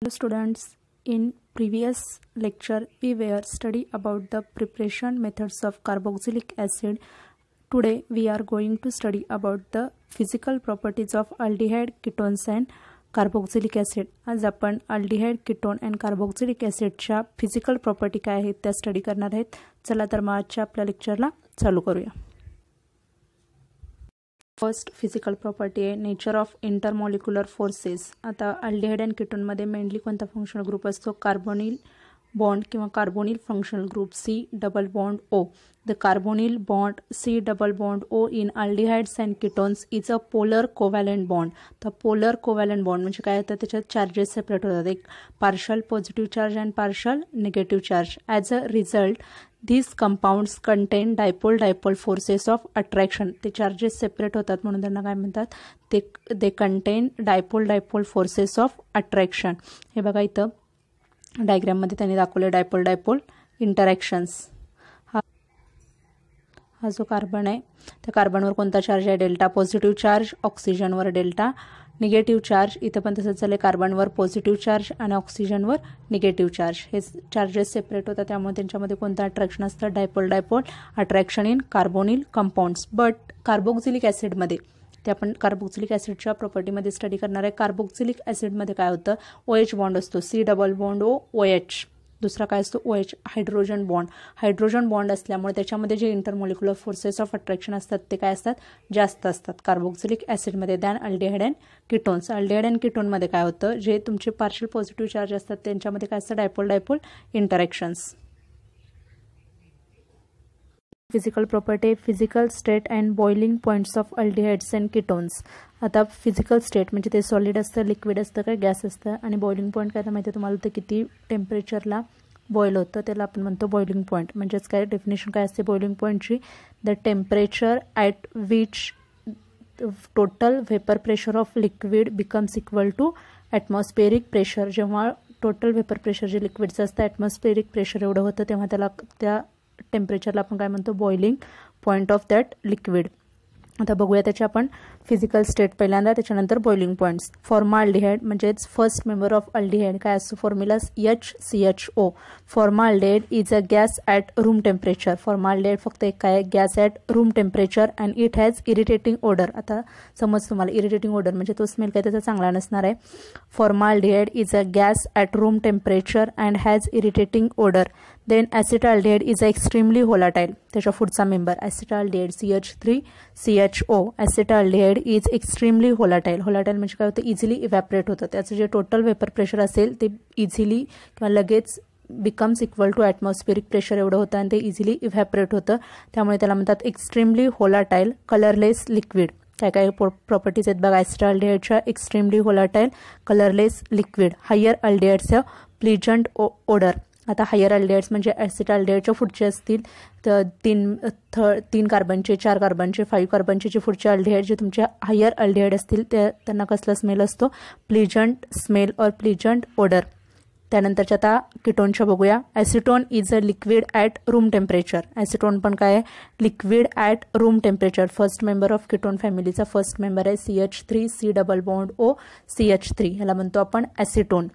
Hello students, in previous lecture we were study about the preparation methods of carboxylic acid. Today we are going to study about the physical properties of aldehyde, ketones and carboxylic acid. आज आपण aldehyde, ketone and carboxylic ॲसिडच्या physical property काय आहेत त्या study करणार आहेत चला तर मग आजच्या आपल्या लेक्चरला चालू करूया फर्स्ट फिजिकल प्रॉपर्टी आहे नेचर ऑफ इंटरमॉलिक्युलर फोर्सेस आता अल्डिहाइड अँड किटोनमध्ये मेनली कोणता फंक्शनल ग्रुप असतो कार्बोनिल बॉन्ड किंवा carbonyl functional group C double bond O the carbonyl bond C double bond O in aldehydes and ketones is a polar covalent bond तर polar covalent bond म्हणजे काय तर त्याच्यात charges separate होतात एक partial positive charge and partial negative charge as a result this compounds contain dipole dipole forces of attraction ते charges separate होतात म्हणून त्यांना काय म्हणतात ते they contain dipole dipole forces of attraction हे बघा इथं डायग्रॅममध्ये त्यांनी दाखवले डायपोल डायपोल इंटरॅक्शन्स हा हा जो कार्बन आहे त्या कार्बनवर कोणता चार्ज आहे डेल्टा पॉझिटिव्ह चार्ज ऑक्सिजनवर डेल्टा निगेटिव्ह चार्ज इथं पण तसंच झालं कार्बनवर पॉझिटिव्ह चार्ज आणि ऑक्सिजनवर निगेटिव्ह चार्ज हे चार्जेस सेपरेट होतात त्यामुळे त्यांच्यामध्ये कोणतं अट्रॅक्शन असतं dipole dipole attraction in carbonyl compounds but carboxylic ॲसिडमध्ये ते आपण कार्बोक्सिलिक ॲसिडच्या प्रॉपर्टीमध्ये स्टडी करणार आहे कार्बोक्सिलिक ॲसिडमध्ये काय होतं ओ एच बॉन्ड असतो C double bond O O H दुसरा काय असतो O H hydrogen bond hydrogen bond असल्यामुळे त्याच्यामध्ये जे इंटरमॉलिक्युलर फोर्सेस ऑफ अट्रॅक्शन असतात ते काय असतात जास्त असतात कार्बोक्सिलिक ॲसिडमध्ये than aldehyde and ketones aldehyde and किटोनमध्ये काय होतं जे तुमचे पार्शल पॉझिटिव्ह चार्ज असतात त्यांच्यामध्ये काय असतं dipole dipole interactions physical property physical state and boiling points of aldehydes and ketones आता फिजिकल स्टेट म्हणजे ते सॉलिड असतं लिक्विड असतं काय गॅस असतं आणि बॉइलिंग पॉईंट काय माहिती तुम्हाला ते किती टेम्परेचरला बॉईल होतं त्याला आपण म्हणतो बॉइलिंग पॉईंट म्हणजेच काय डेफिनेशन काय असते बॉइलिंग पॉईंटची the temperature at which total vapour pressure of liquid becomes equal to atmospheric pressure जेव्हा टोटल व्हेपर प्रेशर जे लिक्विडचं असतं ॲटमॉस्फेरिक प्रेशर एवढं होतं तेव्हा त्याला त्या टेम्परेचरला आपण काय म्हणतो boiling point of that liquid आता बघूया त्याचे आपण फिजिकल स्टेट पहिल्यांदा त्याच्यानंतर बॉइलिंग पॉईंट्स अल्डिहाइड म्हणजेच फर्स्ट मेंबर ऑफ अल्डिहाइड काय असतो formula H C H O that is a gas at room temperature that फक्त एक काय gas at room temperature and it has irritating odour आता समज तुम्हाला इरिटेटिंग ऑर्डर म्हणजे तो स्मेल काय त्याचा चांगला नसणार आहे aldehyde is a gas at room temperature and has irritating odour then acetaldehyde is a extremely volatile त्याच्या पुढचा member acetaldehyde C H three C H O acetaldehyde is extremely volatile volatile म्हणजे काय होतं इझिली इव्हॅपरेट होतं त्याचं जे total vapour pressure असेल ते इझिली किंवा लगेच becomes equal to atmospheric pressure एवढं होतं आणि ते इझिली इव्हॅपरेट होतं त्यामुळे त्याला म्हणतात एक्स्ट्रीमली होलाटाईल कलरलेस लिक्विड काय काय प्रॉपर्टीज आहेत बघा ॲस्ट्राअल्डेअरच्या extremely volatile colourless liquid higher अल्डेअरचं प्लिजंट ओ ओडर आता हायर अल्डेट्स म्हणजे ॲसिड अल्डेटच्या पुढचे असतील तर तीन थर्ड तीन कार्बनचे चार कार्बनचे फाईव्ह कार्बनचे जे पुढचे अल्डेहेड जे तुमचे हायर अल्डेहेड असतील ते त्यांना कसला स्मेल असतो pleasant smell or pleasant odour त्यानंतरच्या आता किटोनच्या बघूया acetone is a liquid at room temperature acetone पण काय आहे liquid at room temperature first member of ketone फॅमिलीचा फर्स्ट मेंबर आहे C H three C double bond O C H three ह्याला म्हणतो आपण ॲसिटोन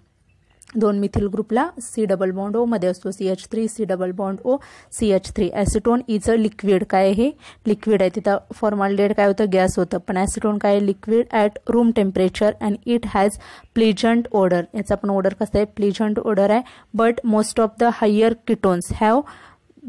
दोन मिथिल ग्रुपला सी डबल बॉन्ड ओ मध्ये असतो C H three C double bond O C H three acetone a liquid काय हे लिक्विड आहे तिथं डेट काय होतं गॅस होतं पण ॲसिटोन काय liquid at room temperature and it has pleasant odour याचा पण ऑर्डर कसं आहे प्लिजंट ऑर्डर आहे but most of the higher ketones have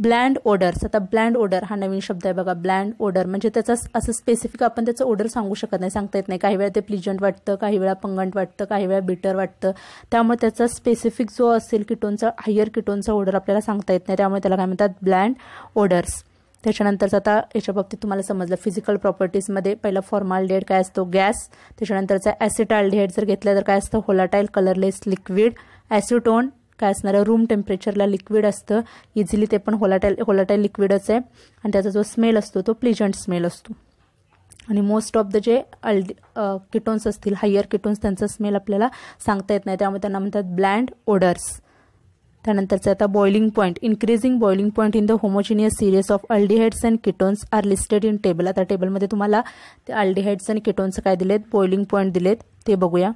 bland odours आता ब्लँड ओडर हा नवीन शब्द आहे बघा ब्लँड ओडर म्हणजे त्याचा असं स्पेसिफिक आपण त्याचं ओडर सांगू शकत नाही सांगता येत नाही काही वेळा ते प्लिजंट वाटतं काही वेळा पंगंट वाटतं काही वेळा बिटर वाटतं त्यामुळे त्याचा स्पेसिफिक जो असेल किटोनचा हायर किटोनचा ओडर आपल्याला सांगता येत नाही त्यामुळे त्याला काय म्हणतात ब्लँड ओडर्स त्याच्यानंतरच आता याच्या बाबतीत तुम्हाला समजलं फिजिकल प्रॉपर्टीजमध्ये पहिला फॉर्माल डेड काय असतो गॅस त्याच्यानंतरचा ॲसिटाल डेड जर घेतला तर काय असतं होलाटाईल कलरलेस लिक्विड ॲसिटोन काय असणारं रूम टेम्परेचरला लिक्विड असतं इझिली ते पण होलाटाईल होलाटाईल लिक्विडच आहे आणि त्याचा जो स्मेल असतो तो प्लिजंट स्मेल असतो आणि मोस्ट ऑफ द जे अल्डी किटोन्स असतील हायर किटोन्स त्यांचा स्मेल आपल्याला सांगता येत नाही त्यामुळे त्यांना म्हणतात ब्लँड ओडर्स त्यानंतरचं आता boiling point increasing boiling point in the homogeneous series of aldehydes and ketones are listed in table आता टेबलमध्ये तुम्हाला ते अल्डीहाइड्स अँड किटोन्स काय दिलेत बॉइलिंग पॉईंट दिलेत ते बघूया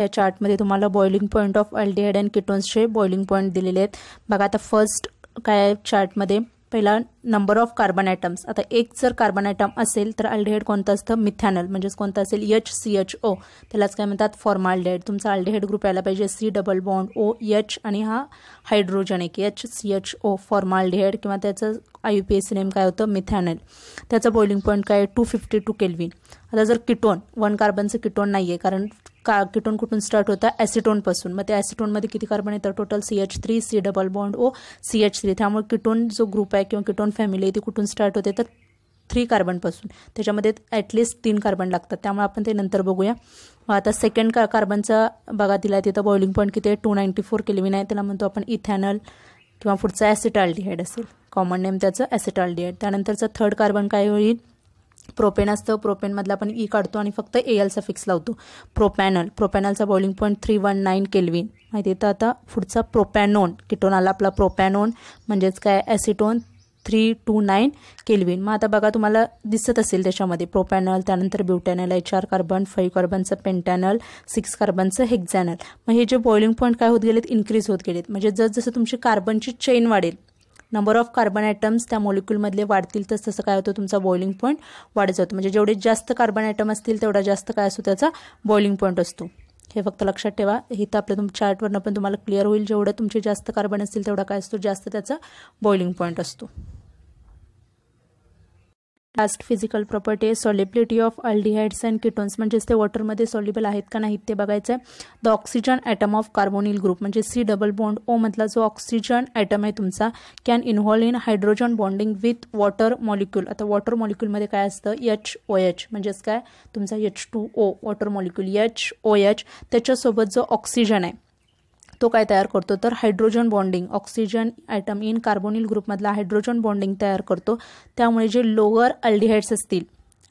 या चार्टमध्ये तुम्हाला boiling point of aldehyde and किटोन्सचे बॉइलिंग पॉईंट दिलेले आहेत बघा आता फर्स्ट काय चार्टमध्ये पहिला नंबर ऑफ कार्बन आयटम्स आता एक जर कार्बन आयटम असेल तर अल्डिहाइड कोणतं असतं मिथॅनल म्हणजेच कोणतं असेल एच सी एच ओ त्यालाच काय म्हणतात फॉर्माल्डिहाइड तुमचा अल्डिहाइड ग्रुप यायला पाहिजे C double bond O H आणि हा हायड्रोजन एक H C H O formaldehyde किंवा त्याचं IUPAC name काय होतं मिथॅनल त्याचा बॉइलिंग पॉईंट काय टू फिफ्टी टू केल्विन आता जर किटोन वन कार्बनचं किटोन नाही आहे कारण का किटोन कुठून स्टार्ट होता ॲसिटोनपासून मग त्या ॲसिटोनमध्ये किती कार्बन येतात total C H three C double bond O C H three त्यामुळे किटोन जो ग्रुप आहे किंवा किटोन फॅमिली आहे ती कुठून स्टार्ट होते तर थ्री कार्बनपासून त्याच्यामध्ये ॲटलीस्ट तीन कार्बन लागतात त्यामुळे आपण ते नंतर बघूया मग आता सेकंड का कार्बनचा बघा दिला आहे तिथं बॉइलिंग पॉईंट किती आहे टू नाईंटी फोर केल्विन आहे त्याला म्हणतो आपण इथॅनॉल किंवा पुढचा ॲसिटाल्डिहाइड असेल कॉमन नेम त्याचं ॲसिटाल्डिहाइड त्यानंतरचा थर्ड कार्बन काय होईल प्रोपेन असतं प्रोपेनमधला आपण ई e काढतो आणि फक्त ए एलचा फिक्स लावतो प्रोपॅनल प्रोपॅनलचा boiling point three one nine kelvin माहिती आहे तर आता पुढचा प्रोपॅनोन किटोन आला आपला प्रोपॅनोन म्हणजेच काय acetone three two nine kelvin मग आता बघा तुम्हाला दिसत असेल त्याच्यामध्ये प्रोपॅनल त्यानंतर ब्युटॅनल एच आर कार्बन फाईव्ह कार्बनचं पेंटॅनल सिक्स कार्बनचं हेक्झॅनल मग हे जे बॉइलिंग पॉईंट काय होत गेलेत इन्क्रीज होत गेलेत म्हणजे जसजसं तुमची कार्बनची चेन वाढेल नंबर ऑफ कार्बन ॲटम्स त्या मॉलिक्यूलमध्ये वाढतील तसं तसं काय होतं तुमचा बॉइलिंग पॉईंट वाढत जातो म्हणजे जेवढे जास्त कार्बन ॲटम असतील तेवढा जास्त काय असतो त्याचा बॉइलिंग पॉईंट असतो हे फक्त लक्षात ठेवा हे तर आपल्या तुमच्या चार्टवरनं पण तुम्हाला क्लिअर होईल जेवढं तुमचे जास्त कार्बन असतील तेवढा काय असतो जास्त त्याचा बॉइलिंग पॉईंट असतो last physical property solubility of aldehydes and ketones म्हणजेच ते वॉटरमध्ये सॉल्युबल आहेत का नाहीत ते बघायचं आहे the oxygen atom of carbonyl group म्हणजे सी डबल बॉन्ड ओ मधला जो ऑक्सिजन ॲटम आहे तुमचा can involve in hydrogen bonding with water molecule आता वॉटर मॉलिक्युलमध्ये काय असतं एच ओ एच म्हणजेच काय तुमचा H two O water molecule H O H त्याच्यासोबत जो ऑक्सिजन आहे तो काय तयार करतो तर hydrogen bonding oxygen atom in carbonyl ग्रुपमधला हायड्रोजन बॉन्डिंग तयार करतो त्यामुळे जे लोअर अल्डिहाइड्स असतील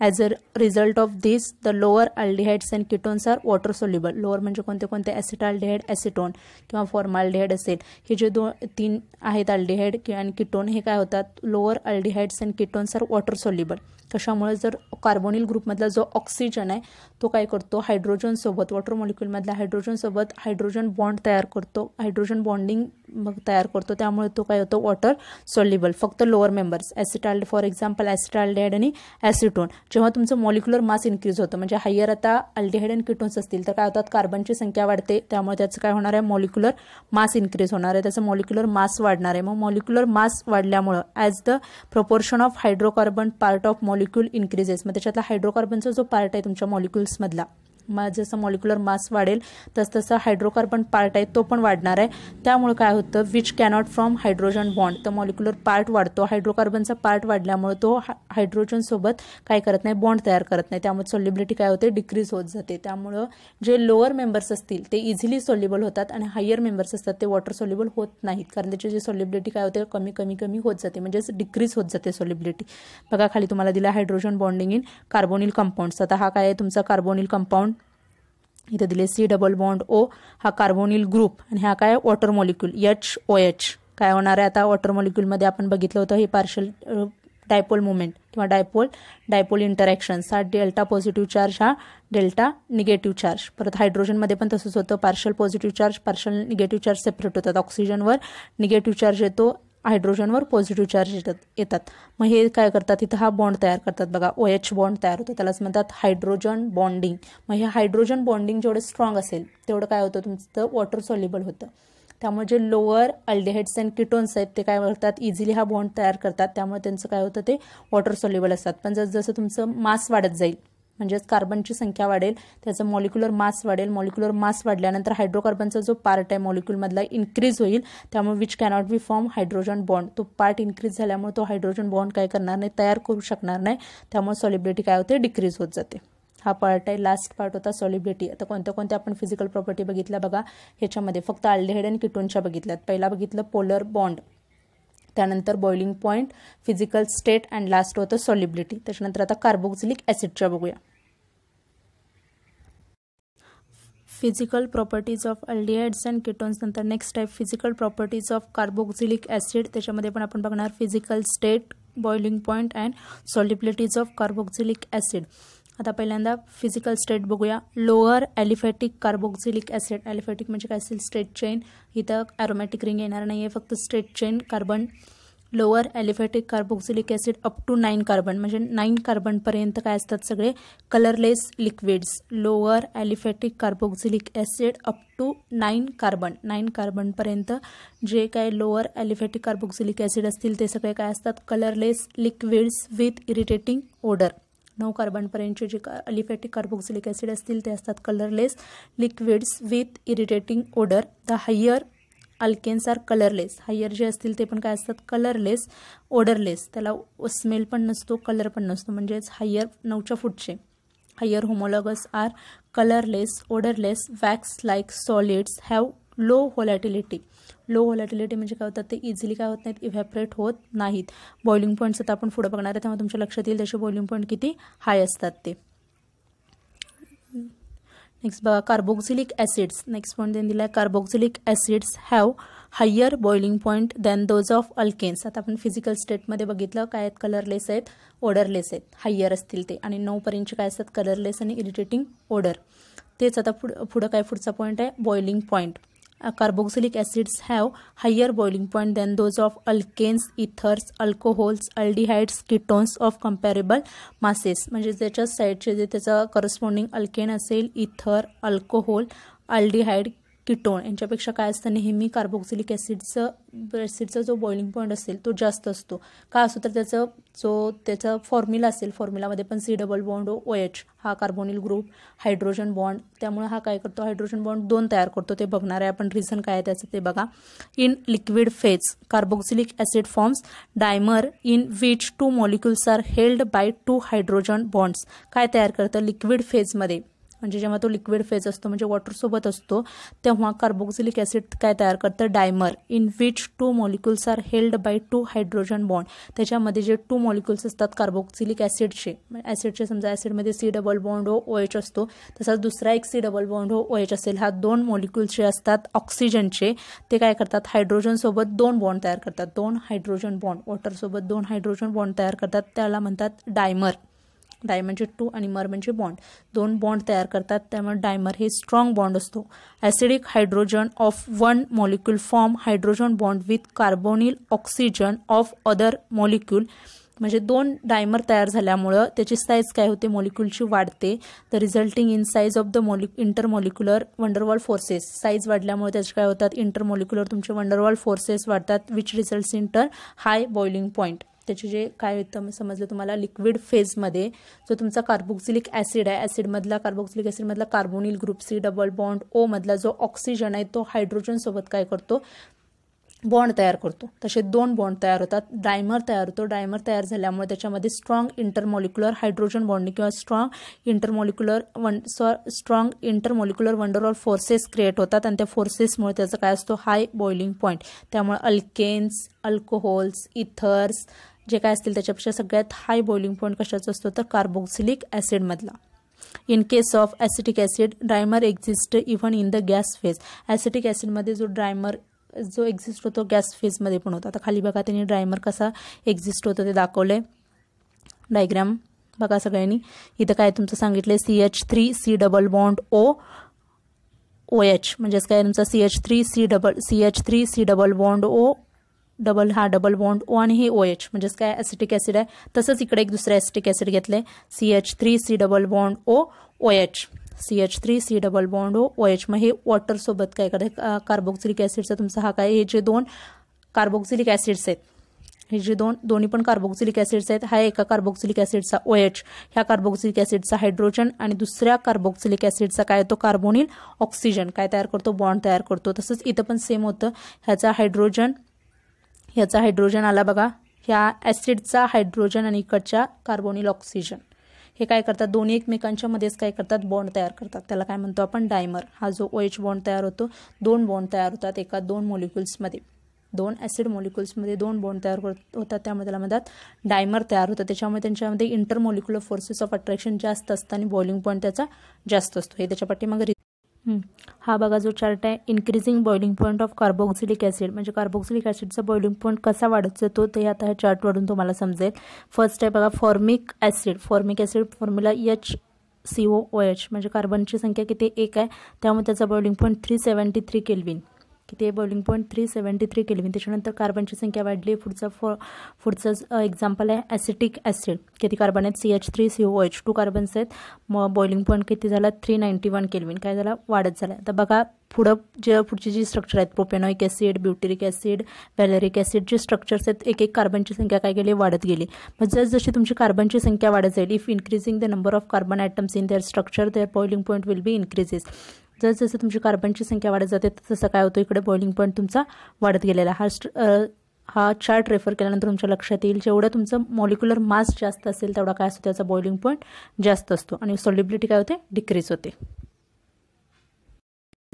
as a result of this the lower aldehydes and ketones are water soluble lower म्हणजे कोणते कोणते अल्डिहाइड ॲसिटोन किंवा फॉर्माल्डिहाइड असेल हे जे दोन तीन आहेत अल्डिहाइड किंवा आणि किटोन हे काय होतात lower aldehydes and ketones are water soluble कशामुळे जर कार्बोनिल ग्रुपमधला जो ऑक्सिजन आहे तो काय करतो हायड्रोजनसोबत वॉटर मॉलिक्यूलमधला हायड्रोजनसोबत हायड्रोजन बॉन्ड तयार करतो हायड्रोजन बॉन्डिंग मग तयार करतो त्यामुळे तो काय होतो वॉटर सॉल्युबल फक्त lower members acetaldehyde for example acetaldehyde आणि ॲसिटोन जेव्हा तुमचं मॉलिक्युलर मास इन्क्रीज होतं म्हणजे हायर आता अल्डिहाइड आणि किटोन्स असतील तर काय होतात कार्बनची संख्या वाढते त्यामुळे त्याचं काय होणार आहे मॉलिक्युलर मास इन्क्रीज होणार आहे त्याचं मॉलिक्युलर मास वाढणार आहे मग मॉलिक्युलर मास वाढल्यामुळं as the proportion of hydrocarbon part of molecule increases मग त्याच्यातला हायड्रोकार्बनचा जो पार्ट आहे तुमच्या मॉलिक्युल ಮದ್ಲ जसं मॉलिक्युलर मास वाढेल तसं हायड्रोकार्बन पार्ट आहे तो पण वाढणार आहे त्यामुळे काय होतं which cannot form hydrogen bond तर मॉलिक्युलर पार्ट वाढतो हायड्रोकार्बनचा पार्ट वाढल्यामुळे तो हायड्रोजनसोबत काय करत नाही बॉन्ड तयार करत नाही त्यामुळे सॉलिबिलिटी काय होते डिक्रीज होत जाते त्यामुळं जे लोअर मेंबर्स असतील ते इझिली सोल्युबल होतात आणि हायर मेंबर्स असतात ते वॉटर सोल्युबल होत नाहीत कारण त्याची जी सॉलिबिलिटी काय होते कमी कमी कमी होत जाते म्हणजेच डिक्रीज होत जाते सॉलिबिलिटी बघा खाली तुम्हाला दिला hydrogen bonding in carbonyl compounds आता हा काय आहे तुमचा कार्बोनिल कंपाऊंड इथं दिले सी डबल बॉन्ड ओ हा कार्बोनिल ग्रुप आणि हा काय water molecule H O H काय होणार आहे आता वॉटर मॉलिक्यूलमध्ये आपण बघितलं होतं हे पार्शल डायपोल मुवमेंट किंवा डायपोल डायपोल इंटरॅक्शन्स हा डेल्टा पॉझिटिव्ह चार्ज हा डेल्टा निगेटिव्ह चार्ज परत हायड्रोजनमध्ये पण तसंच होतं partial positive charge partial negative charge separate होतात ऑक्सिजनवर निगेटिव्ह चार्ज येतो हायड्रोजनवर पॉझिटिव्ह चार्ज येतात येतात मग हे काय करतात तिथं हा बॉन्ड तयार करतात बघा ओ एच बॉन्ड तयार होतो त्यालाच म्हणतात हायड्रोजन बॉन्डिंग मग हे हायड्रोजन बॉन्डिंग जेवढं स्ट्रॉंग असेल तेवढं काय होतं तुमचं वॉटर सॉल्युबल होतं त्यामुळे जे लोअर अल्डेहाइड्स अँड किटोन्स आहेत ते काय करतात इझिली हा बॉन्ड तयार करतात त्यामुळे त्यांचं काय होतं ते वॉटर सॉल्युबल असतात पण जसं तुमचं मास वाढत जाईल म्हणजेच कार्बनची संख्या वाढेल त्याचं मॉलिक्युलर मास वाढेल मॉलिक्युलर मास वाढल्यानंतर हायड्रोकार्बनचा जो पार्ट आहे मॉलिक्युलमधला इन्क्रीज होईल त्यामुळे which cannot be form hydrogen bond तो पार्ट इन्क्रीज झाल्यामुळे तो हायड्रोजन बॉन्ड काय करणार नाही तयार करू शकणार नाही त्यामुळे सॉलिबिलिटी काय होते डिक्रीज होत जाते हा पार्ट आहे लास्ट पार्ट होता सॉलिबिलिटी आता कोणत्या कोणत्या आपण फिजिकल प्रॉपर्टी बघितल्या बघा ह्याच्यामध्ये फक्त आल्डेहेड आणि किटोनच्या बघितल्यात पहिला बघितलं पोलर बॉन्ड त्यानंतर boiling point physical state and last होतं सॉलिबिलिटी त्याच्यानंतर आता कार्बोक्झिलिक ॲसिडच्या बघूया physical properties of aldehydes and ketones नंतर next type physical properties of carboxylic acid त्याच्यामध्ये पण आपण बघणार physical state boiling point and solubilities of carboxylic acid आता पहिल्यांदा फिजिकल स्टेट बघूया lower aliphatic carboxylic acid aliphatic म्हणजे काय असेल स्ट्रेट चेन इथं ॲरोमॅटिक रिंग येणार नाही आहे फक्त straight chain carbon lower aliphatic carboxylic acid up to nine carbon म्हणजे नाईन कार्बनपर्यंत काय असतात सगळे colourless liquids lower aliphatic carboxylic acid up to nine carbon nine कार्बनपर्यंत जे काय लोअर ॲलिफॅटिक कार्बोक्सिलिक ॲसिड असतील ते सगळे काय असतात colourless liquids with irritating odour नऊ कार्बनपर्यंतचे जे का अलिफॅटिक कार्बोक्सिलिक ॲसिड असतील ते असतात colourless liquids with irritating odour the higher alkanes are colourless higher जे असतील ते पण काय असतात कलरलेस ओडरलेस त्याला स्मेल पण नसतो कलर पण नसतो म्हणजेच हायर नऊच्या फूटचे higher homologous are colourless odourless wax like solids have low volatility low volatility म्हणजे काय होतात ते इझिली काय होत नाहीत इव्हॅपरेट होत नाहीत बॉइलिंग पॉईंट्स आता आपण पुढे बघणार आहे तेव्हा तुमच्या लक्षात येईल त्याचे बॉइलिंग पॉईंट किती हाय असतात ते नेक्स्ट बघा कार्बोक्झिलिक ॲसिड्स नेक्स्ट पॉईंट त्यांनी दिला आहे carboxylic acids have higher boiling point than those of alkanes आता आपण फिजिकल स्टेटमध्ये बघितलं काय आहेत कलरलेस आहेत ओडरलेस आहेत हायर असतील ते आणि नऊ पर्यंतचे काय असतात कलरलेस आणि इरिटेटिंग ओडर तेच आता पुढं पुढं काय पुढचा पॉईंट आहे boiling point carboxylic acids have higher boiling point than those of alkanes ethers alcohols aldehydes ketones of comparable masses म्हणजे त्याच्या साईडचे जे त्याचा करस्पॉन्डिंग अल्केन असेल इथर अल्कोहोल अल्डिहाइड किटोन यांच्यापेक्षा काय असतं नेहमी कार्बोक्सिलिक ॲसिडचं ॲसिडचा जो बॉइलिंग पॉईंट असेल तो जास्त असतो का असतो तर त्याचं जो त्याचा फॉर्म्युला असेल फॉर्म्युलामध्ये पण C double bond O H हा कार्बोनिल ग्रुप हायड्रोजन बॉन्ड त्यामुळे हा काय करतो हायड्रोजन बॉन्ड दोन तयार करतो ते बघणार आहे आपण रिझन काय आहे त्याचं ते बघा in liquid phase carboxylic acid forms dimer in which two molecules are held by two hydrogen bonds काय तयार करतं लिक्विड फेजमध्ये म्हणजे जेव्हा तो लिक्विड फेज असतो म्हणजे वॉटरसोबत असतो तेव्हा कार्बोक्झिलिक ॲसिड काय तयार करतं dimer in which two molecules are held by two hydrogen bond त्याच्यामध्ये जे टू मॉलिक्युल्स असतात कार्बोक्सिलिक ऍसिडचे ॲसिडचे समजा ॲसिडमध्ये सी डबल बॉन्ड हो ओ एच असतो तसाच दुसरा एक सी डबल बॉन्ड हो ओ एच असेल हा दोन मॉलिक्युल्स जे असतात ऑक्सिजनचे ते काय करतात हायड्रोजनसोबत दोन बॉन्ड तयार करतात दोन हायड्रोजन बॉन्ड वॉटरसोबत दोन हायड्रोजन बॉन्ड तयार करतात त्याला म्हणतात डायमर डाय टू आणि मर म्हणजे बॉन्ड दोन बॉन्ड तयार करतात त्यामुळे डायमर हे स्ट्रॉंग बॉन्ड असतो acidic hydrogen of one molecule form hydrogen bond with carbonyl oxygen of other molecule म्हणजे दोन डायमर तयार झाल्यामुळं त्याची साईज काय होते मॉलिक्यूलची वाढते the resulting in size of the मॉलि इंटरमॉलिक्युलर वंडरवॉल फोर्सेस साईज वाढल्यामुळे त्याचे काय होतात इंटरमॉलिक्युलर तुमचे वंडरवॉल फोर्सेस वाढतात which result into high boiling point त्याचे जे काय होतं समजलं तुम्हाला लिक्विड फेजमध्ये जो तुमचा कार्बोक्झिलिक ॲसिड आहे ॲसिडमधला कार्बोक्झिलिक ॲसिडमधला carbonyl group C double bond O मधला जो ऑक्सिजन आहे तो हायड्रोजनसोबत काय करतो बॉन्ड तयार करतो तसे दोन बॉन्ड तयार होतात डायमर तयार होतो डायमर तयार झाल्यामुळे त्याच्यामध्ये स्ट्रॉंग इंटरमॉलिक्युलर हायड्रोजन बॉन्डिंग किंवा strong intermolecular one so strong intermolecular van der Waals forces create होतात आणि त्या फोर्सेसमुळे त्याचा काय असतो हाय बॉइलिंग पॉईंट त्यामुळे अल्केन्स अल्कोहोल्स इथर्स जे काय असतील त्याच्यापेक्षा सगळ्यात हाय बॉइलिंग पॉईंट कशाचा असतो तर कार्बोक्सिलिक ॲसिडमधला in case of acetic acid dimer exist even in the gas phase acetic ॲसिडमध्ये जो ड्रायमर जो एक्झिस्ट होतो गॅस फेजमध्ये पण होता आता खाली बघा त्यांनी ड्रायमर कसा एक्झिस्ट होतो ते दाखवलं डायग्राम बघा सगळ्यांनी इथं काय तुमचं सांगितलं C H three C double bond O O H म्हणजेच काय तुमचा C H three C double C H three C double bond O double हा डबल बॉन्ड ओ आणि हे ओ एच म्हणजेच काय ऍसिटिक ऍसिड आहे तसंच इकडे एक दुसरं ऍसिटिक ऍसिड घेतले आहे C H three C double bond O O H C H three C double bond O O H मग हे वॉटरसोबत काय करते कार्बोक्सिलिक ऍसिडचा तुमचा हा काय हे जे दोन कार्बोक्सिलिक ऍसिड्स आहेत हे जे दोन दोन्ही पण कार्बोक्सिलिक ऍसिड्स आहेत हा एका कार्बोक्सिलिक ऍसिडचा ओ एच ह्या कार्बोक्सिलिक ऍसिडचा हायड्रोजन आणि दुसऱ्या कार्बोक्सिलिक ऍसिडचा काय होतो कार्बोनिल ऑक्सिजन काय तयार करतो बॉन्ड तयार करतो तसंच इथं पण सेम होतं ह्याचा हायड्रोजन याचा हायड्रोजन आला बघा ह्या ॲसिडचा हायड्रोजन आणि इकडच्या कार्बोनिल ऑक्सिजन हे काय करतात दोन्ही एकमेकांच्या मध्येच काय करतात बॉन्ड तयार करतात त्याला काय म्हणतो आपण डायमर हा जो ओ एच बॉन्ड तयार होतो दोन बॉन्ड तयार होतात एका दोन मोलिक्युल्समध्ये दोन ॲसिड मॉलिक्युल्समध्ये दोन बॉन्ड तयार होतात त्यामध्ये त्याला म्हणतात डायमर तयार होतात त्याच्यामुळे त्यांच्यामध्ये इंटरमॉलिक्युलर फोर्सेस ऑफ अट्रॅक्शन जास्त असतं आणि बॉलिंग पॉईंट त्याचा जास्त असतो हे त्याच्या पाठीमागे हा बघा जो चार्ट आहे increasing boiling point of carboxylic acid म्हणजे कार्बोक्सिलिक ॲसिडचा बॉइलिंग पॉईंट कसा वाढत जातो ते आता ह्या चार्टवरून तुम्हाला समजेल फर्स्ट आहे बघा formic acid formic acid formula H C O O H म्हणजे कार्बनची संख्या किती एक आहे त्यामुळे त्याचा boiling point three seventy three kelvin किती आहे boiling point three seventy three kelvin त्याच्यानंतर कार्बनची संख्या वाढली पुढचा फॉ पुढचं एक्झाम्पल आहे ॲसिटिक ॲसिड किती कार्बन आहेत C H three C O H two carbons आहेत मग बॉइलिंग पॉईंट किती झाला थ्री नाईन्टी वन केल्विन काय झाला वाढत झाला आता बघा पुढं जे पुढची जी स्ट्रक्चर आहेत propanoic acid butyric acid valeric acid जे स्ट्रक्चर्स आहेत एक एक कार्बनची संख्या काय गेली वाढत गेली मग जशी तुमची कार्बनची संख्या वाढत जाईल if increasing the number of carbon atoms in their structure their boiling point will be increases जसजसं तुमची कार्बनची संख्या वाढत जाते तसं काय होतं इकडे बॉइलिंग पॉईंट तुमचा वाढत गेलेला हा हा चार्ट रेफर केल्यानंतर तुमच्या लक्षात येईल जेवढं तुमचं मॉलिक्युलर मास जास्त असेल तेवढा काय असतो त्याचा बॉइलिंग पॉईंट जास्त असतो आणि सॉलिबिलिटी काय होते डिक्रीज होते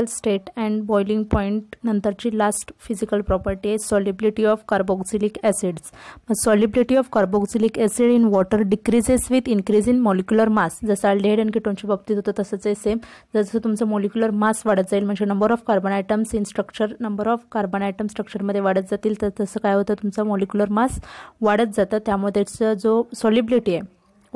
स्टेट अँड बॉइलिंग पॉईंट नंतरची लास्ट फिजिकल प्रॉपर्टी आहे solubility of carboxylic acids solubility of carboxylic acid in water decreases with increase in molecular mass जसा डेड अँड किटोनच्या बाबतीत होतं तसंच आहे सेम जसं तुमचं मॉलिक्युलर मास वाढत जाईल म्हणजे number of carbon atoms in structure number of carbon atom स्ट्रक्चरमध्ये वाढत जातील तर तसं काय होतं तुमचं मॉलिक्युलर मास वाढत जातं त्यामुळे त्याचा जो सॉलिबिलिटी आहे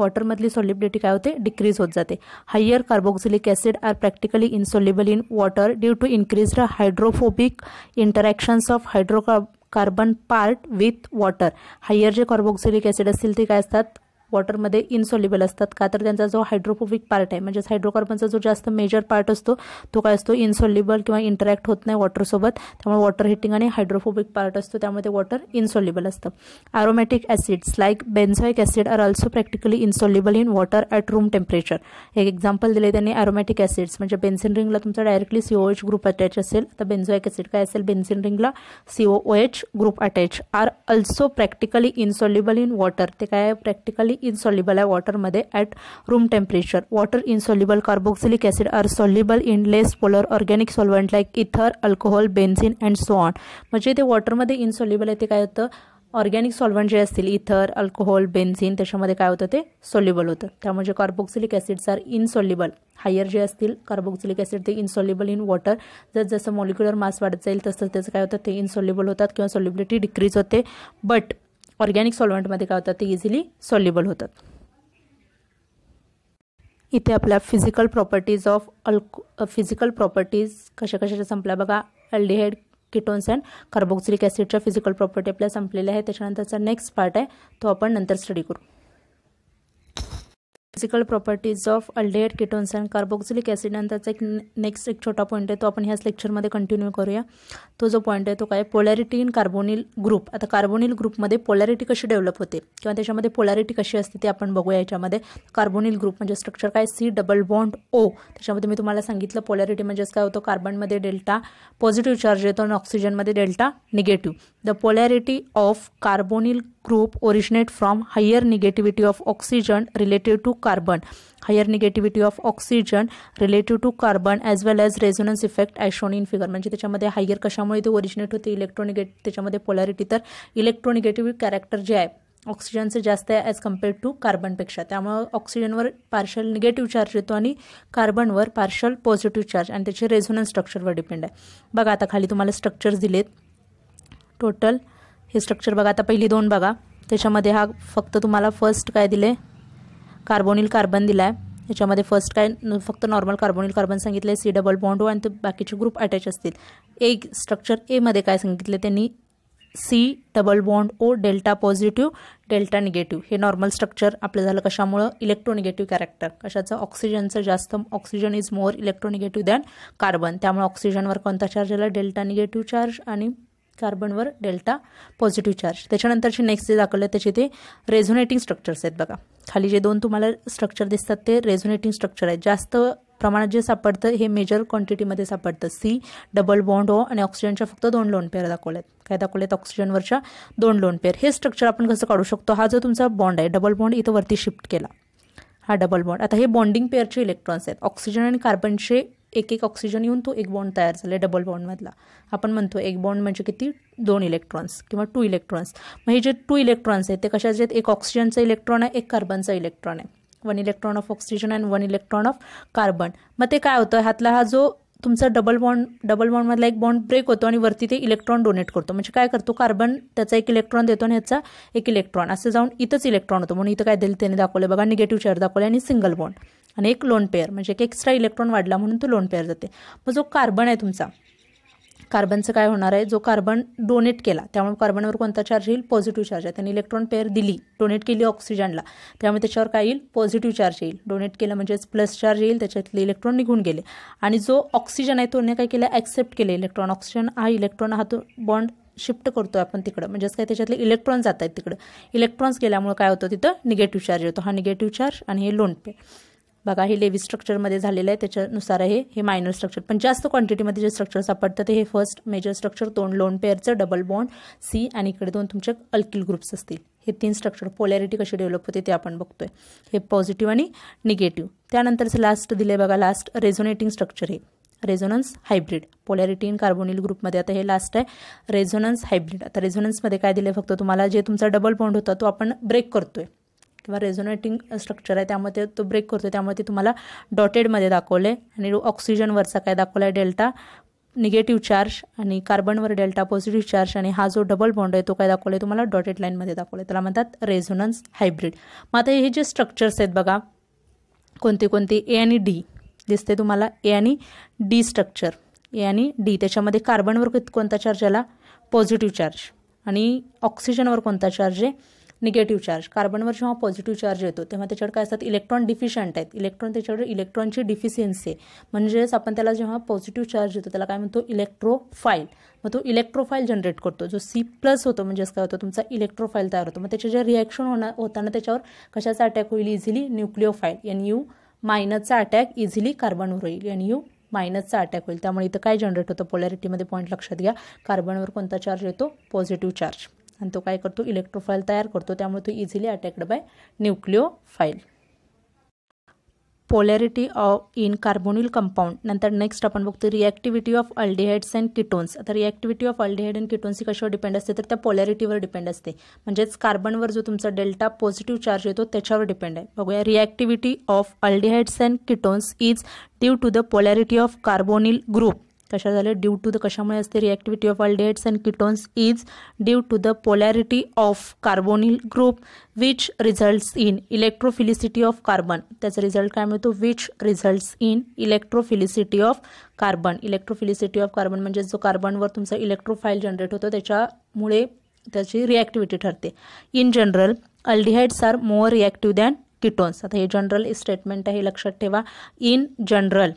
वॉटरमधली सॉलिबिलिटी काय होते डिक्रीज होत जाते higher carboxylic acid are practically insoluble in water due to increase hydrophobic interactions of hydrocarbon carbon part with water higher जे कार्बोक्सिलिक ॲसिड असतील ते काय असतात वॉटरमध्ये इन्सॉल्युबल असतात का तर त्यांचा जो हायड्रोफोबिक पार्ट आहे म्हणजेच हायड्रोकार्बनचा जो जास्त मेजर पार्ट असतो तो काय असतो इन्सॉल्युबल किंवा इंटरॅक्ट होत नाही वॉटरसोबत त्यामुळे वॉटर हिटिंग आणि हायड्रोफोबिक पार्ट असतो त्यामध्ये वॉटर इन्सॉल्युबल असतं aromatic acids like benzoic acid are also practically insoluble in water at room temperature एक एक्झाम्पल दिले त्यांनी ॲरोमॅटिक ॲसिड्स म्हणजे बेन्सिन रिंगला तुमचा directly C O H group attach असेल तर बेन्झॉइक एसिड काय असेल बेन्सिन रिंगला C O H group attach are also practically insoluble in water ते काय प्रॅक्टिकली आहे वॉटरमध्ये at room temperature water इन्सॉल्युबल carboxylic acid are soluble in less polar organic solvent like ether alcohol benzene and so म्हणजे ते वॉटरमध्ये insoluble आहे ते काय होतं ऑर्गॅनिक सॉल्वंट जे असतील इथर अल्कोहोल बेन्झिन त्याच्यामध्ये काय होतं ते सोल्युबल होतं त्यामुळे carboxylic acids are insoluble higher जे असतील कार्बोक्सिलिक ॲसिड ते इनसॉल्युबल इन वॉटर जर जसं मॉलिक्युलर मास वाढत जाईल तसं त्याचं काय होतं ते इनसॉल्युबल होतात किंवा सॉल्युबिलिटी डिक्रीज होते बट ऑर्गॅनिक सॉल्वंटमध्ये काय होतात ते इझिली सॉल्युबल होतात इथे आपल्या फिजिकल प्रॉपर्टीज ऑफ अल्को फिजिकल प्रॉपर्टीज कशा कशाच्या संपल्या बघा अल्डिहाइड किटोन्स अँड कार्बोक्सिलिक ॲसिडच्या फिजिकल प्रॉपर्टी आपल्या संपलेल्या आहे त्याच्यानंतरचा नेक्स्ट पार्ट आहे तो आपण नंतर स्टडी करू physical properties of aldehyde ketones and carboxylic acid आणि त्याचा एक नेक्स्ट एक छोटा पॉईंट आहे तो आपण ह्याच लेक्चरमध्ये कंटिन्यू करूया तो जो पॉईंट आहे तो काय पोलॅरिटी इन कार्बोनिल ग्रुप आता कार्बोनिल ग्रुपमध्ये पोलॅरिटी कशी डेव्हलप होते किंवा त्याच्यामध्ये पोलॅरिटी कशी असते ते आपण बघूया याच्यामध्ये कार्बोनिल ग्रुप म्हणजे स्ट्रक्चर काय सी डबल बॉन्ड ओ त्याच्यामध्ये मी तुम्हाला सांगितलं पोलॅरिटी म्हणजेच काय होतं कार्बनमध्ये डेल्टा पॉझिटिव्ह चार्ज येतो आणि ऑक्सिजनमध्ये delta negative the polarity of carbonyl group originate from higher negativity of oxygen related to carbon higher negativity of oxygen relative to carbon as well as resonance effect आयशोनिन shown in म्हणजे त्याच्यामध्ये higher कशामुळे ते originate होते इलेक्ट्रॉनिगेट त्याच्यामध्ये polarity तर इलेक्ट्रोनिगेटिव्ह character जे आहे ऑक्सिजनचं जास्त आहे ॲज कम्पेअर्ड टू कार्बनपेक्षा त्यामुळं ऑक्सिजनवर पार्शल निगेटिव्ह चार्ज येतो आणि कार्बनवर पार्शल पॉझिटिव्ह चार्ज आणि त्याचे रेझोनन्स स्ट्रक्चरवर डिपेंड आहे बघा आता खाली तुम्हाला स्ट्रक्चर्स दिलेत टोटल हे स्ट्रक्चर बघा आता पहिली दोन बघा त्याच्यामध्ये हा फक्त तुम्हाला फर्स्ट काय दिले कार्बोनिल कार्बन दिला आहे याच्यामध्ये फर्स्ट काय फक्त नॉर्मल कार्बोनिल कार्बन सांगितलं सी डबल बॉन्ड आणि ते बाकीचे ग्रुप अटॅच असतील एक स्ट्रक्चर एमध्ये काय सांगितलं त्यांनी C double bond O delta positive delta negative हे नॉर्मल स्ट्रक्चर आपलं झालं कशामुळं इलेक्ट्रोनिगेटिव्ह कॅरेक्टर कशाचं ऑक्सिजनचं जास्त oxygen is more electronegative than carbon त्यामुळे ऑक्सिजनवर कोणता चार्ज आला डेल्टा निगेटिव्ह चार्ज आणि कार्बनवर डेल्टा पॉझिटिव्ह चार्ज त्याच्यानंतरचे नेक्स्ट जे दाखवलं त्याचे ते रेझोनेटिंग स्ट्रक्चर्स आहेत बघा खाली जे दोन तुम्हाला स्ट्रक्चर दिसतात ते रेझोनेटिंग स्ट्रक्चर आहेत जास्त प्रमाणात जे सापडतं हे मेजर क्वांटिटीमध्ये सापडतं सी डबल बॉन्ड हो आणि ऑक्सिजनच्या फक्त दोन लोन पेअर दाखवल्यात काय दाखवलेत ऑक्सिजनवरच्या दोन लोन पेअर हे स्ट्रक्चर आपण कसं काढू शकतो हा जो तुमचा बॉन्ड आहे डबल बॉन्ड इथं वरती शिफ्ट केला हा डबल बॉन्ड आता हे बॉन्डिंग पेअरचे इलेक्ट्रॉन्स आहेत ऑक्सिजन आणि कार्बनचे एक एक ऑक्सिजन येऊन तो एक बॉन्ड तयार झाला आहे डबल बॉन्डमधला आपण म्हणतो एक बॉन्ड म्हणजे किती दोन इलेक्ट्रॉन्स किंवा टू इलेक्ट्रॉन्स मग हे जे टू इलेक्ट्रॉन्स आहेत ते कशाचे आहेत एक ऑक्सिजनचं इलेक्ट्रॉन आहे एक कार्बनचा इलेक्ट्रॉन आहे one electron of oxygen and one electron of carbon मग ते काय होतं ह्यातला हा जो तुमचा डबल बॉन्ड डबल बॉन्डमधला एक बॉन्ड ब्रेक होतो आणि वरती ते इलेक्ट्रॉन डोनेट करतो म्हणजे काय करतो कार्बन त्याचा एक इलेक्ट्रॉन देतो आणि ह्याचा एक इलेक्ट्रॉन असं जाऊन इथंच इलेक्ट्रॉन होतो म्हणून इथं काय दिलं त्याने दाखवलं बघा निगेटिव्ह चार्ज दाखवले आणि सिंगल बॉन्ड आणि एक लोन पेअर म्हणजे एक एक्स्ट्रा इलेक्ट्रॉन वाढला म्हणून तो लोन पेअर जाते मग जो कार्बन आहे तुमचा कार्बनचं काय होणार आहे जो कार्बन डोनेट केला त्यामुळे कार्बनवर कोणता चार्ज येईल पॉझिटिव्ह चार्ज आहे त्यांनी इलेक्ट्रॉन पेअर दिली डोनेट केली ऑक्सिजनला त्यामुळे त्याच्यावर काय येईल पॉझिटिव्ह चार्ज येईल डोनेट केलं म्हणजेच प्लस चार्ज येईल त्याच्यातले इलेक्ट्रॉन निघून गेले आणि जो ऑक्सिजन आहे तोने काय केलं ॲक्सेप्ट केले इलेक्ट्रॉन ऑक्सिजन हा इलेक्ट्रॉन हा तो बॉन्ड शिफ्ट करतो आपण तिकडं म्हणजेच काय त्याच्यातले इलेक्ट्रॉन जात आहेत तिकडं इलेक्ट्रॉन्स गेल्यामुळे काय होतं तिथं निगेटिव्ह चार्ज येतो हा निगेटिव्ह चार्ज आणि हे लोन पे बघा हे लेवी स्ट्रक्चरमध्ये झालेलं आहे त्याच्यानुसार हे हे मायनर स्ट्रक्चर पण जास्त क्वांटिटीमध्ये जे स्ट्रक्चर सापडतं ते हे फर्स्ट मेजर स्ट्रक्चर दोन लोन पेअरचं डबल बॉन्ड सी आणि इकडे दोन तुमचे अल्किल ग्रुप्स असतील हे तीन स्ट्रक्चर पोलॅरिटी कशी डेव्हलप होते ते आपण बघतोय हे पॉझिटिव्ह आणि निगेटिव्ह त्यानंतरच लास्ट दिले बघा लास्ट रेझोनेटिंग स्ट्रक्चर हे resonance hybrid polarity in carbonyl ग्रुपमध्ये आता हे लास्ट आहे रेझोनन्स हायब्रिड आता रेझोनन्समध्ये काय दिलं फक्त तुम्हाला जे तुमचा डबल बॉन्ड होता तो आपण ब्रेक करतोय किंवा रेझोनेटिंग स्ट्रक्चर आहे त्यामध्ये तो ब्रेक करतो त्यामुळे ते तुम्हाला डॉटेडमध्ये दाखवलं आहे आणि ऑक्सिजनवरचा काय दाखवला आहे डेल्टा निगेटिव्ह चार्ज आणि कार्बनवर डेल्टा पॉझिटिव्ह चार्ज आणि हा जो डबल बॉन्ड आहे तो काय दाखवला आहे तुम्हाला डॉटेड लाईनमध्ये दाखवलं आहे त्याला म्हणतात रेझोनन्स हायब्रिड मग आता हे जे स्ट्रक्चर्स आहेत बघा कोणते कोणते ए आणि डी दिसते तुम्हाला ए आणि डी स्ट्रक्चर ए आणि डी त्याच्यामध्ये कार्बनवर कोणता चार्ज आला पॉझिटिव्ह चार्ज आणि ऑक्सिजनवर कोणता चार्ज आहे निगेटिव्ह चार्ज कार्बनवर जेव्हा पॉझिटिव्ह चार्ज येतो तेव्हा त्याच्याकडे काय असतात इलेक्ट्रॉन डिफिशियंट आहेत इलेक्ट्रॉन त्याच्यावर इलेक्ट्रॉनची डिफिशियन्सी आहे म्हणजेच आपण त्याला जेव्हा पॉझिटिव्ह चार्ज येतो त्याला काय म्हणतो इलेक्ट्रोफाईल मग तो इलेक्ट्रोफाईल जनरेट करतो जो सी प्लस होतो म्हणजेच काय होतो तुमचा इलेक्ट्रोफाईल तयार होतो मग त्याचे जे रिॲक्शन होणार होताना त्याच्यावर कशाचा अटॅक होईल इझिली न्यूक्लिओफाईल एन यू मायनसचा अटॅक इझिली कार्बनवर होईल एन यू मायनसचा अटॅक होईल त्यामुळे इथं काय जनरेट होतं पॉलॅरिटीमध्ये पॉईंट लक्षात घ्या कार्बनवर कोणता चार्ज येतो पॉझिटिव्ह चार्ज आणि तो काय करतो इलेक्ट्रोफाईल तयार करतो त्यामुळे तो easily attacked by file polarity of in carbonyl compound नंतर नेक्स्ट आपण बघतो reactivity of aldehydes and ketones तर reactivity of aldehyde and ketones ही कशावर डिपेंड असते तर त्या पोलॅरिटीवर डिपेंड असते म्हणजेच कार्बनवर जो तुमचा डेल्टा पॉझिटिव्ह चार्ज येतो त्याच्यावर डिपेंड आहे बघूया reactivity of aldehydes and ketones is due to the polarity of carbonyl group कशा झाले ड्यू टू द कशामुळे असते reactivity of aldehydes and ketones is due to the polarity of carbonyl group which results in electrophilicity of carbon त्याचा result काय मिळतो which results in electrophilicity of carbon electrophilicity of carbon म्हणजे जो कार्बनवर तुमचा इलेक्ट्रोफाईल generate होतो त्याच्यामुळे त्याची रिॲक्टिव्हिटी ठरते in general aldehydes are more reactive than ketones आता हे जनरल स्टेटमेंट आहे लक्षात ठेवा इन जनरल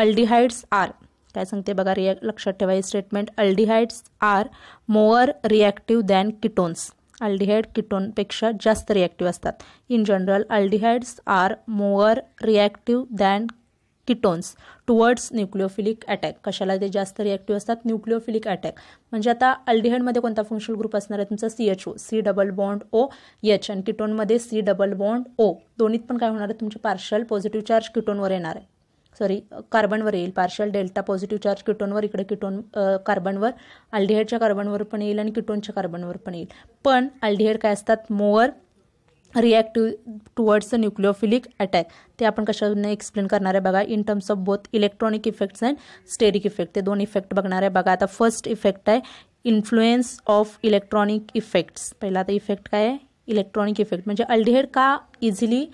अल्डिहाइड्स आर काय सांगते बघा रिॲ लक्षात ठेवा statement aldehydes are more reactive than ketones aldehyde किटोनपेक्षा जास्त रिॲक्टिव्ह असतात in general aldehydes are more reactive than ketones towards nucleophilic attack कशाला ते जास्त रिॲक्टिव्ह असतात न्यूक्लिओफिलिक अटॅक म्हणजे आता अल्डिहाइडमध्ये कोणता फंक्शनल ग्रुप असणार आहे तुमचा C H O C double bond O H आणि किटोनमध्ये सी डबल बॉन्ड ओ दोन्हीत पण काय होणार आहे तुमचे पार्शल पॉझिटिव्ह चार्ज किटोनवर येणार आहे सॉरी कार्बनवर येईल पार्शल डेल्टा पॉझिटिव्ह चार्ज किटोनवर इकडे किटोन कार्बनवर अल्डिहेडच्या कार्बनवर पण येईल आणि किटोनच्या कार्बनवर पण येईल पण अल्डिहेड काय असतात more reactive towards the nucleophilic attack ते आपण कशाने एक्सप्लेन करणार आहे बघा in terms of both electronic effects and steric effect ते दोन इफेक्ट बघणार आहे बघा आता फर्स्ट इफेक्ट आहे इन्फ्लुएन्स ऑफ इलेक्ट्रॉनिक इफेक्ट्स पहिला आता इफेक्ट काय आहे इलेक्ट्रॉनिक इफेक्ट म्हणजे अल्डिहेड का इझिली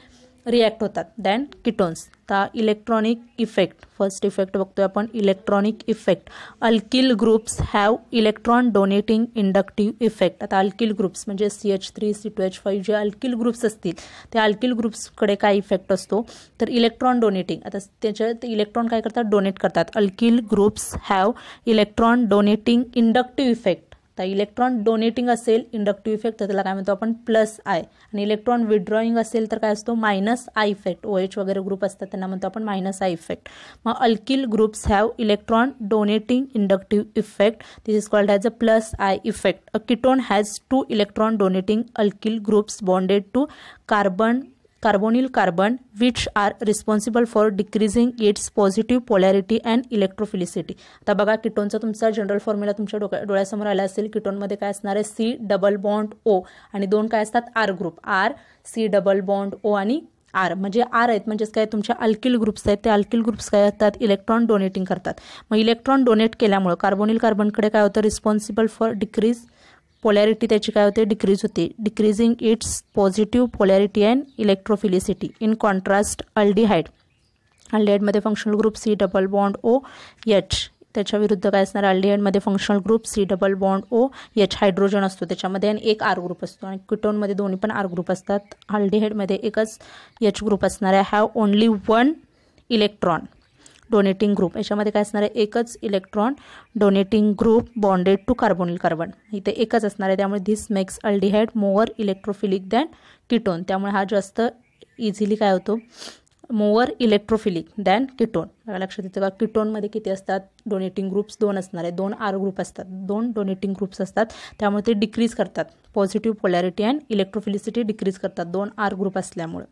रिॲक्ट होतात दॅन किटोन्स तर इलेक्ट्रॉनिक इफेक्ट फर्स्ट इफेक्ट बघतोय आपण electronic effect alkyl groups have electron donating inductive effect आता अल्किल ग्रुप्स म्हणजे C H three C two H five जे अल्किल ग्रुप्स असतील त्या अल्किल ग्रुप्सकडे काय इफेक्ट असतो तर इलेक्ट्रॉन डोनेटिंग आता त्याच्यात इलेक्ट्रॉन काय करतात डोनेट करतात alkyl groups have electron donating inductive effect आता इलेक्ट्रॉन डोनेटिंग असेल इंडक्टिव्ह इफेक्ट तर त्याला काय म्हणतो आपण प्लस आय आणि इलेक्ट्रॉन विड्रॉइंग असेल तर काय असतो minus I effect O H वगैरे ग्रुप असतात त्यांना म्हणतो आपण मायनस आय इफेक्ट मग alkyl groups have electron donating inductive effect this is called has a plus I effect a ketone has two electron donating alkyl groups bonded to carbon carbonyl carbon which are responsible for decreasing its positive polarity and electrophilicity आता बघा किटोनचा तुमचा general formula तुमच्या डोक्या डोळ्यासमोर आला असेल किटोनमध्ये काय असणार आहे सी डबल बॉन्ड ओ आणि दोन काय असतात R group R C double bond O आणि आर म्हणजे आर आहेत म्हणजेच काय तुमच्या अल्किल ग्रुप्स आहेत ते अल्किल ग्रुप्स काय असतात इलेक्ट्रॉन डोनेटिंग करतात मग इलेक्ट्रॉन डोनेट केल्यामुळं कार्बोनिल कार्बनकडे काय होतं रिस्पॉन्सिबल फॉर डिक्रीज पोलॅरिटी त्याची काय होते डिक्रीज होते decreasing its positive polarity and electrophilicity in contrast aldehyde अल्डिहाईडमध्ये functional group C double bond O H त्याच्या विरुद्ध काय असणार अल्डिहाईडमध्ये functional group C double bond O H hydrogen असतो त्याच्यामध्ये आणि एक आर ग्रुप असतो आणि क्विटोनमध्ये दोन्ही पण आर ग्रुप असतात अल्डिहाईडमध्ये एकच एच ग्रुप असणार आहे have only one electron donating group याच्यामध्ये काय असणार आहे एकच electron donating group bonded to carbonyl carbon इथे एकच असणार आहे त्यामुळे this makes aldehyde more electrophilic than ketone त्यामुळे हा जास्त इझिली काय होतो मोअर इलेक्ट्रोफिलिक दॅन किटोन मला लक्षात येतं का किटोनमध्ये किती असतात डोनेटिंग ग्रुप्स दोन असणार आहे दोन आर ग्रुप असतात दोन डोनेटिंग ग्रुप्स असतात त्यामुळे ते डिक्रीज करतात positive polarity and electrophilicity decrease करतात दोन आर ग्रुप असल्यामुळे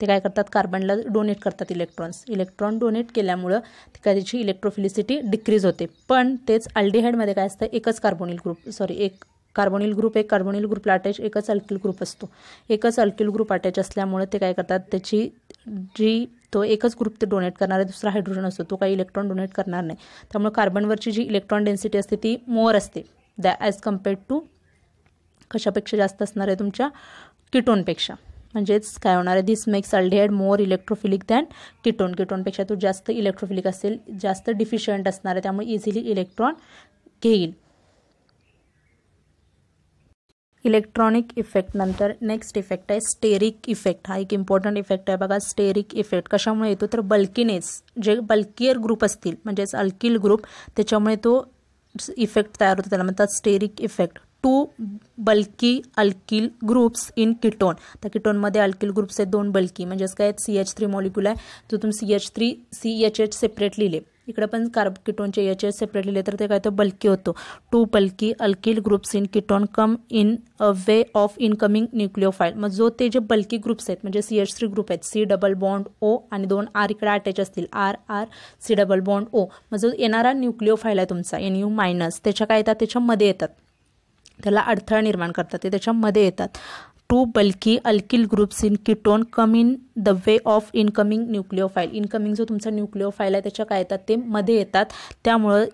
ते काय करतात कार्बनला डोनेट करतात इलेक्ट्रॉन्स इलेक्ट्रॉन डोनेट केल्यामुळं काय त्याची इलेक्ट्रोफिलिसिटी डिक्रीज होते पण तेच अल्डिहाईडमध्ये काय असतं एकच कार्बोनिल ग्रुप सॉरी एक कार्बोनिल ग्रुप एक कार्बोनिल ग्रुपला अटॅच एकच अल्किल ग्रुप असतो एकच अल्किल ग्रुप अटॅच असल्यामुळं ते काय करतात त्याची जी तो एकच ग्रुप ते डोनेट करणार आहे दुसरा हायड्रोजन असतो तो काही इलेक्ट्रॉन डोनेट करणार नाही त्यामुळे कार्बनवरची जी इलेक्ट्रॉन डेन्सिटी असते ती मोर असते दॅ ॲज कम्पेअर्ड टू कशापेक्षा जास्त असणार आहे तुमच्या किटोनपेक्षा म्हणजेच काय होणार आहे this makes aldehyde more electrophilic than ketone किटोनपेक्षा तो जास्त इलेक्ट्रोफिलिक असेल जास्त डिफिशियंट असणार आहे त्यामुळे इझिली इलेक्ट्रॉन घेईल इलेक्ट्रॉनिक इफेक्ट नंतर नेक्स्ट इफेक्ट आहे स्टेरिक इफेक्ट हा एक इम्पॉर्टंट इफेक्ट आहे बघा स्टेरिक इफेक्ट कशामुळे येतो तर बल्कीनेस जे बल्कियर ग्रुप असतील म्हणजेच अल्किल ग्रुप त्याच्यामुळे तो इफेक्ट तयार होतो त्याला म्हणतात steric effect to bulky alkyl groups in ketone तर किटोनमध्ये अल्किल ग्रुप्स आहेत दोन बल्की म्हणजेच काय सी एच थ्री मॉलिक्युल आहे जो तुम्ही C H three C H H separate लिहिले इकडे पण कार्ब किटोनचे एच एच सेपरेट लिहिले तर ते काय तर बल्की होतो to bulky alkyl groups in ketone come in a way of incoming phile मग जो ते जे बल्की ग्रुप्स आहेत म्हणजे सी एच थ्री ग्रुप आहेत सी डबल बॉन्ड ओ आणि दोन आर इकडे अटॅच असतील R R C double bond O मग जो येणारा फाईल आहे तुमचा एन यू मायनस त्याच्या काय येतात त्याच्यामध्ये येतात त्याला अडथळा निर्माण करतात ते त्याच्यामध्ये येतात to bulky alkyl groups in ketone come in the way of incoming phile incoming जो तुमचा फाईल आहे त्याच्या काय येतात ते मध्ये येतात त्यामुळं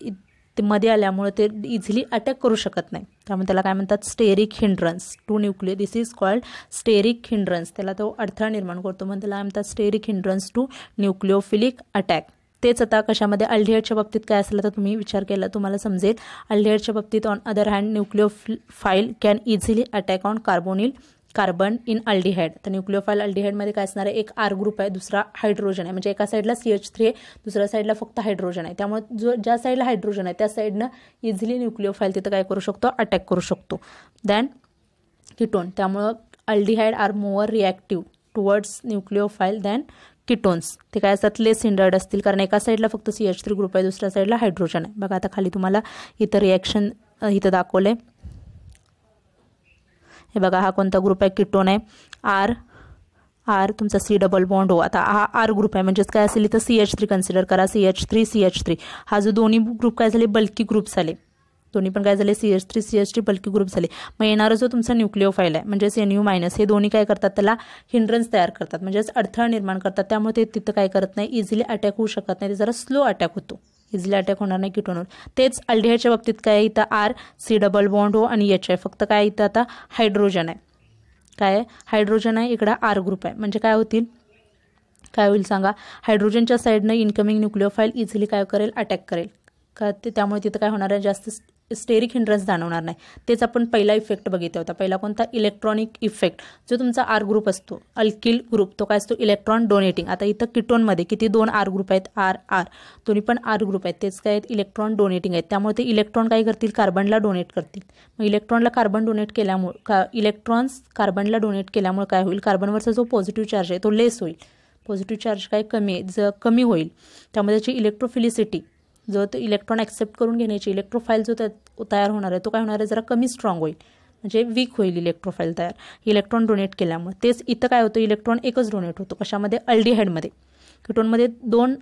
ते मध्ये आल्यामुळे ते इझिली अटॅक करू शकत नाही त्यामुळे त्याला काय म्हणतात steric hindrance to nucleo this is called steric hindrance त्याला तो अडथळा निर्माण करतो म्हणून त्याला काय म्हणतात steric hindrance to nucleophilic attack तेच आता कशामध्ये अल्डिहाईडच्या बाबतीत काय असेल तर तुम्ही विचार केला तुम्हाला समजेल अल्डिहाईडच्या बाबतीत on other hand nucleophile can easily attack on carbonyl carbon in aldehyde तर न्यूक्लिओफाईल अल्डिहाईडमध्ये काय असणार आहे एक आर ग्रुप आहे दुसरा हायड्रोजन आहे म्हणजे एका साईडला सी एच थ्री आहे दुसऱ्या साईडला फक्त हायड्रोजन आहे त्यामुळे जो ज्या साईडला हायड्रोजन आहे त्या साईडनं इझिली न्यूक्लिओफाईल तिथं काय करू शकतो अटॅक करू शकतो दॅन किटोन त्यामुळं aldehyde are more reactive towards nucleophile than ketones ते काय असतात लेस हिंडर्ड असतील कारण एका साईडला फक्त सी एच थ्री ग्रुप आहे दुसऱ्या साईडला हायड्रोजन आहे बघा आता खाली तुम्हाला इथं रिॲक्शन इथं दाखवलं आहे हे बघा हा कोणता ग्रुप आहे किटोन आहे आर आर तुमचा सी डबल बॉन्ड हो आता हा आर ग्रुप आहे म्हणजेच काय असेल इथं सी एच थ्री कन्सिडर करा C H three C H three हा जो दोन्ही ग्रुप काय झाले बल्की ग्रुप झाले दोन्ही पण काय झाले S three S T bulky group झाले मग येणारा जो तुमचा न्यूक्लिओ फाईल आहे म्हणजेच एन यू मायनस हे दोन्ही काय करतात त्याला हिंड्रन्स तयार करतात म्हणजेच अडथळा निर्माण करतात त्यामुळे ते तिथं काय करत नाही इझिली अटॅक होऊ शकत नाही ते जरा स्लो अटॅक होतो इझिली अटॅक होणार नाही किटोनवर तेच अल्डियाच्या बाबतीत काय इथं आर सी डबल बॉन्ड हो आणि एच आहे फक्त काय इथं आता हायड्रोजन आहे काय आहे हायड्रोजन आहे इकडं आर ग्रुप आहे म्हणजे काय होतील काय होईल सांगा हायड्रोजनच्या साईडनं इन्कमिंग फाईल इझिली काय करेल अटॅक करेल का ते त्यामुळे तिथं काय होणार आहे जास्त स्टेरिक हिंड्रन्स जाणवणार नाही तेच आपण पहिला इफेक्ट बघितला होता पहिला कोणता इलेक्ट्रॉनिक इफेक्ट जो तुमचा आर ग्रुप असतो अल्किल ग्रुप तो काय असतो इलेक्ट्रॉन डोनेटिंग आता इथं किटोनमध्ये किती दोन आर ग्रुप आहेत आर आर दोन्ही पण आर ग्रुप आहेत तेच काय आहेत इलेक्ट्रॉन डोनेटिंग आहेत त्यामुळे ते इलेक्ट्रॉन काय करतील कार्बनला डोनेट करतील मग इलेक्ट्रॉनला कार्बन डोनेट केल्यामुळे का इलेक्ट्रॉन्स कार्बनला डोनेट केल्यामुळे काय होईल कार्बनवरचा जो पॉझिटिव्ह चार्ज आहे तो लेस होईल पॉझिटिव्ह चार्ज काय कमी आहे ज कमी होईल त्यामुळे त्याची इलेक्ट्रोफिलिसिटी जो तो इलेक्ट्रॉन ॲक्सेप्ट करून घेण्याची इलेक्ट्रोफाईल जो तयार होणार आहे तो काय होणार आहे जरा कमी स्ट्रॉंग होईल म्हणजे वीक होईल इलेक्ट्रोफाईल तयार इलेक्ट्रॉन डोनेट केल्यामुळे तेच इथं काय होतं इलेक्ट्रॉन एकच डोनेट होतो कशामध्ये अल्डीहाईडमध्ये किटोनमध्ये दोन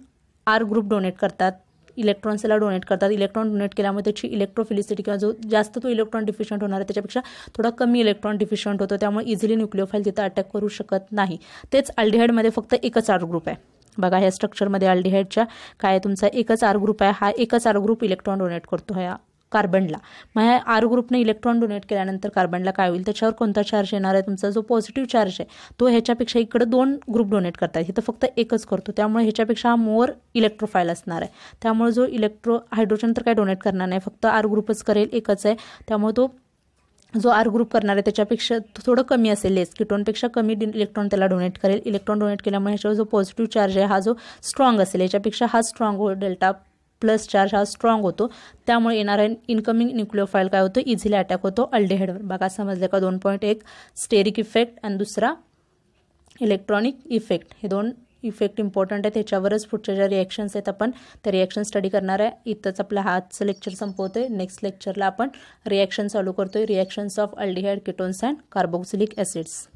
आर ग्रुप डोनेट करतात इलेक्ट्रॉन्सला डोनेट करतात इलेक्ट्रॉन डोनेट केल्यामुळे त्याची इलेक्ट्रोफिलिसिटी किंवा जो जास्त तो इलेक्ट्रॉन डिफिशियंट होणार आहे त्याच्यापेक्षा थोडा कमी इलेक्ट्रॉन डिफिशियंट होतो त्यामुळे इझिली न्यूक्लिओफाईल तिथं अटॅक करू शकत नाही तेच अल्डिहाईडमध्ये फक्त एकच आर ग्रुप आहे बघा ह्या स्ट्रक्चरमध्ये अल्डिहाइडच्या काय तुमचा एकच आर ग्रुप आहे हा एकच आर ग्रुप इलेक्ट्रॉन डोनेट करतो ह्या कार्बनला मग ह्या आर ग्रुपने इलेक्ट्रॉन डोनेट केल्यानंतर कार्बनला काय होईल त्याच्यावर कोणता चार्ज येणार आहे तुमचा जो पॉझिटिव्ह चार्ज आहे तो ह्याच्यापेक्षा इकडे दोन ग्रुप डोनेट करतात तर फक्त एकच करतो त्यामुळे ह्याच्यापेक्षा हा मोर इलेक्ट्रोफाईल असणार आहे त्यामुळे जो इलेक्ट्रो हायड्रोजन तर काय डोनेट करणार नाही फक्त आर ग्रुपच करेल एकच आहे त्यामुळे तो जो आर ग्रुप करणार आहे त्याच्यापेक्षा थोडं कमी असेल लेस किटोनपेक्षा कमी इलेक्ट्रॉन त्याला डोनेट करेल इलेक्ट्रॉन डोनेट केल्यामुळे ह्याच्यावर जो पॉझिटिव्ह चार्ज आहे हा जो स्ट्रॉंग असेल याच्यापेक्षा हा स्ट्रॉंग हो डेल्टा प्लस चार्ज हा स्ट्रॉंग होतो त्यामुळे येणारा इनकमिंग न्यूक्लिओफाईल काय होतो इझिली अटॅक होतो अल्डेहेडवर बघा समजलं का दोन पॉईंट एक स्टेरिक इफेक्ट आणि दुसरा इलेक्ट्रॉनिक इफेक्ट हे दोन इफेक्ट इम्पॉर्टंट आहे त्याच्यावरच पुढच्या ज्या रिॲक्शन्स आहेत आपण त्या रिॲक्शन स्टडी करणार आहे इथंच आपला आजचं लेक्चर संपवतोय नेक्स्ट लेक्चरला आपण रिॲक्शन चालू करतोय reactions of aldehyde ketones and carboxylic acids